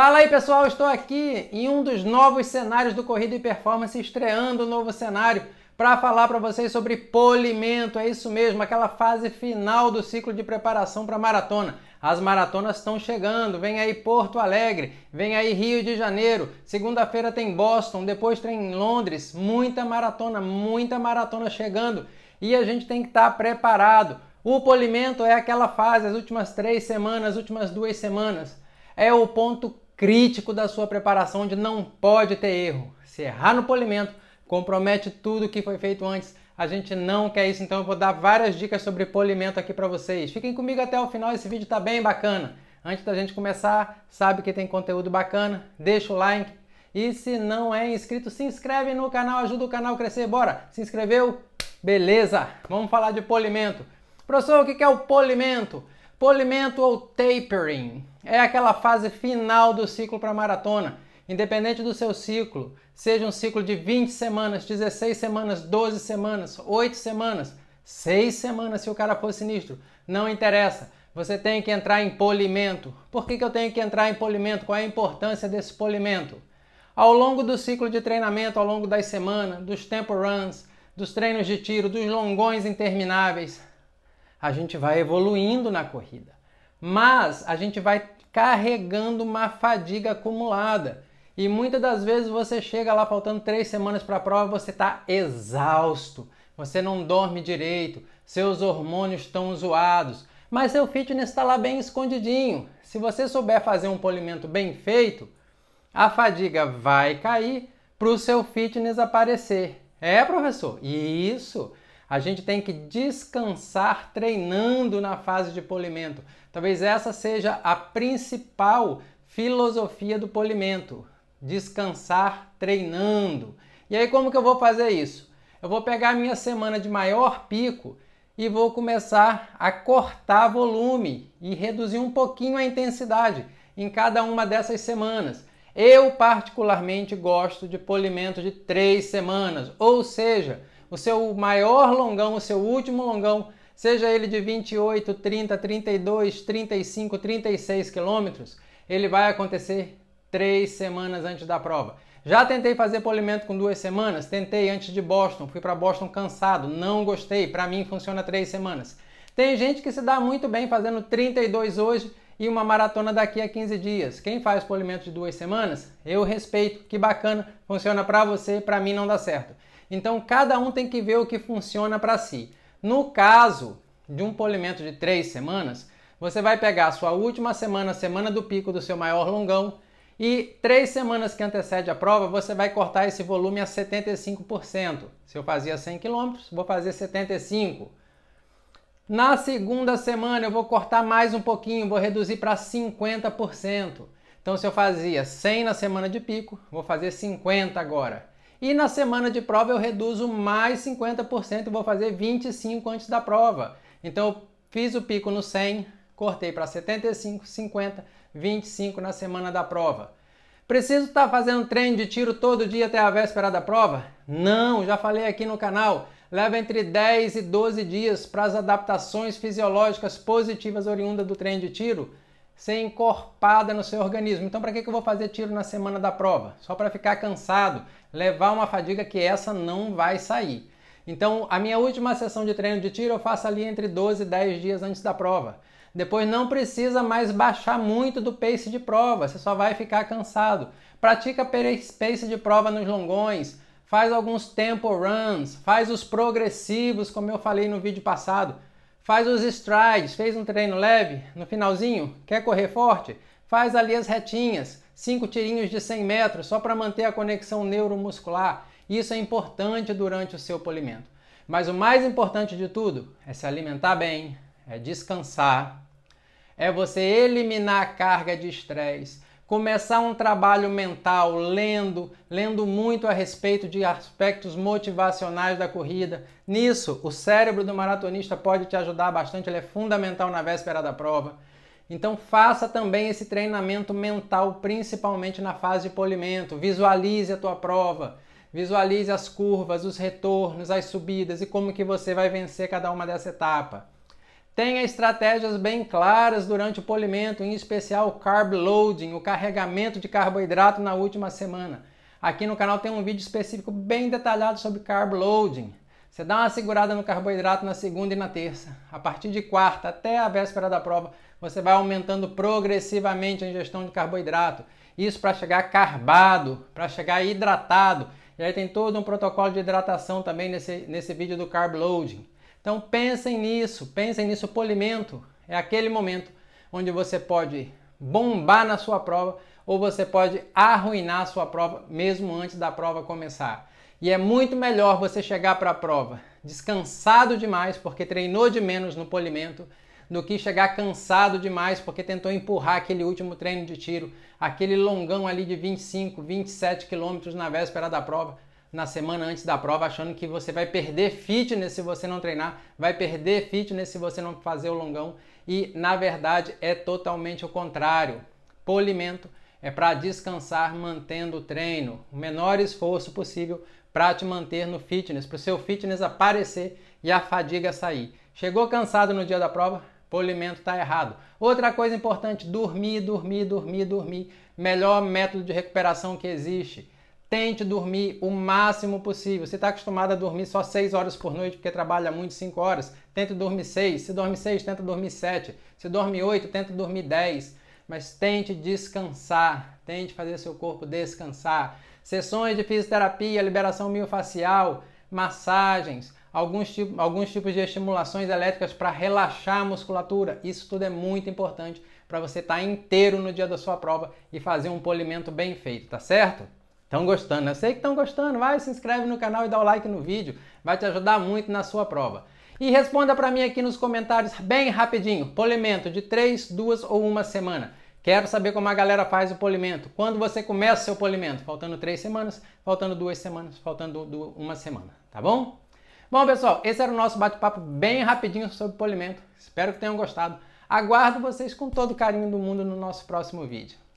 Fala aí pessoal, estou aqui em um dos novos cenários do Corrida e Performance, estreando o um novo cenário para falar para vocês sobre polimento. É isso mesmo, aquela fase final do ciclo de preparação para maratona. As maratonas estão chegando. Vem aí Porto Alegre, vem aí Rio de Janeiro. Segunda-feira tem Boston, depois tem Londres. Muita maratona, muita maratona chegando e a gente tem que estar tá preparado. O polimento é aquela fase, as últimas três semanas, as últimas duas semanas. É o ponto crítico da sua preparação onde não pode ter erro. Se errar no polimento, compromete tudo que foi feito antes. A gente não quer isso, então eu vou dar várias dicas sobre polimento aqui para vocês. Fiquem comigo até o final, esse vídeo está bem bacana. Antes da gente começar, sabe que tem conteúdo bacana? Deixa o like. E se não é inscrito, se inscreve no canal, ajuda o canal a crescer. Bora! Se inscreveu? Beleza! Vamos falar de polimento. Professor, o que é o polimento? Polimento ou tapering é aquela fase final do ciclo para maratona. Independente do seu ciclo, seja um ciclo de 20 semanas, 16 semanas, 12 semanas, 8 semanas, 6 semanas se o cara for sinistro, não interessa. Você tem que entrar em polimento. Por que, que eu tenho que entrar em polimento? Qual é a importância desse polimento? Ao longo do ciclo de treinamento, ao longo das semanas, dos tempo runs, dos treinos de tiro, dos longões intermináveis, a gente vai evoluindo na corrida. Mas a gente vai carregando uma fadiga acumulada. E muitas das vezes você chega lá faltando três semanas para a prova, você está exausto, você não dorme direito, seus hormônios estão zoados, mas seu fitness está lá bem escondidinho. Se você souber fazer um polimento bem feito, a fadiga vai cair para o seu fitness aparecer. É, professor? Isso! A gente tem que descansar treinando na fase de polimento. Talvez essa seja a principal filosofia do polimento: descansar treinando. E aí, como que eu vou fazer isso? Eu vou pegar a minha semana de maior pico e vou começar a cortar volume e reduzir um pouquinho a intensidade em cada uma dessas semanas. Eu, particularmente, gosto de polimento de três semanas, ou seja, o seu maior longão, o seu último longão, seja ele de 28, 30, 32, 35, 36 quilômetros, ele vai acontecer três semanas antes da prova. Já tentei fazer polimento com duas semanas, tentei antes de Boston, fui para Boston cansado, não gostei, para mim funciona três semanas. Tem gente que se dá muito bem fazendo 32 hoje e uma maratona daqui a 15 dias. Quem faz polimento de duas semanas, eu respeito, que bacana, funciona para você, para mim não dá certo. Então cada um tem que ver o que funciona para si. No caso de um polimento de três semanas, você vai pegar a sua última semana, semana do pico do seu maior longão, e três semanas que antecede a prova, você vai cortar esse volume a 75%. Se eu fazia 100 km, vou fazer 75. Na segunda semana, eu vou cortar mais um pouquinho, vou reduzir para 50%. Então, se eu fazia 100 na semana de pico, vou fazer 50 agora. E na semana de prova eu reduzo mais 50% e vou fazer 25 antes da prova. Então eu fiz o pico no 100, cortei para 75, 50, 25 na semana da prova. Preciso estar tá fazendo treino de tiro todo dia até a véspera da prova? Não, já falei aqui no canal. Leva entre 10 e 12 dias para as adaptações fisiológicas positivas oriundas do treino de tiro ser encorpada no seu organismo. Então, para que, que eu vou fazer tiro na semana da prova? Só para ficar cansado, levar uma fadiga que essa não vai sair. Então, a minha última sessão de treino de tiro eu faço ali entre 12 e 10 dias antes da prova. Depois não precisa mais baixar muito do pace de prova, você só vai ficar cansado. Pratica pace de prova nos longões, faz alguns tempo runs, faz os progressivos, como eu falei no vídeo passado. Faz os strides, fez um treino leve, no finalzinho, quer correr forte? Faz ali as retinhas, cinco tirinhos de 100 metros, só para manter a conexão neuromuscular. Isso é importante durante o seu polimento. Mas o mais importante de tudo é se alimentar bem, é descansar, é você eliminar a carga de estresse, começar um trabalho mental lendo, lendo muito a respeito de aspectos motivacionais da corrida. Nisso, o cérebro do maratonista pode te ajudar bastante, ele é fundamental na véspera da prova. Então faça também esse treinamento mental, principalmente na fase de polimento. Visualize a tua prova, visualize as curvas, os retornos, as subidas e como que você vai vencer cada uma dessa etapa. Tenha estratégias bem claras durante o polimento, em especial o carb loading, o carregamento de carboidrato na última semana. Aqui no canal tem um vídeo específico bem detalhado sobre carb loading. Você dá uma segurada no carboidrato na segunda e na terça. A partir de quarta até a véspera da prova, você vai aumentando progressivamente a ingestão de carboidrato. Isso para chegar carbado, para chegar hidratado. E aí tem todo um protocolo de hidratação também nesse, nesse vídeo do carb loading. Então pensem nisso, pensem nisso. O polimento é aquele momento onde você pode bombar na sua prova ou você pode arruinar a sua prova mesmo antes da prova começar. E é muito melhor você chegar para a prova descansado demais porque treinou de menos no polimento do que chegar cansado demais porque tentou empurrar aquele último treino de tiro, aquele longão ali de 25, 27 quilômetros na véspera da prova na semana antes da prova achando que você vai perder fitness se você não treinar, vai perder fitness se você não fazer o longão e na verdade é totalmente o contrário. Polimento é para descansar mantendo o treino, o menor esforço possível para te manter no fitness, para o seu fitness aparecer e a fadiga sair. Chegou cansado no dia da prova? Polimento está errado. Outra coisa importante: dormir, dormir, dormir, dormir. Melhor método de recuperação que existe. Tente dormir o máximo possível. Se está acostumado a dormir só 6 horas por noite, porque trabalha muito 5 horas, tente dormir 6. Se dorme 6, tenta dormir 7. Se dorme 8, tenta dormir 10. Mas tente descansar. Tente fazer seu corpo descansar. Sessões de fisioterapia, liberação miofascial, massagens, alguns, tipo, alguns tipos de estimulações elétricas para relaxar a musculatura. Isso tudo é muito importante para você estar tá inteiro no dia da sua prova e fazer um polimento bem feito, tá certo? Estão gostando? Né? Eu sei que estão gostando. Vai, se inscreve no canal e dá o like no vídeo. Vai te ajudar muito na sua prova. E responda para mim aqui nos comentários bem rapidinho. Polimento de 3, 2 ou 1 semana. Quero saber como a galera faz o polimento. Quando você começa o seu polimento? Faltando 3 semanas, faltando 2 semanas, faltando uma semana, tá bom? Bom, pessoal, esse era o nosso bate-papo bem rapidinho sobre polimento. Espero que tenham gostado. Aguardo vocês com todo o carinho do mundo no nosso próximo vídeo.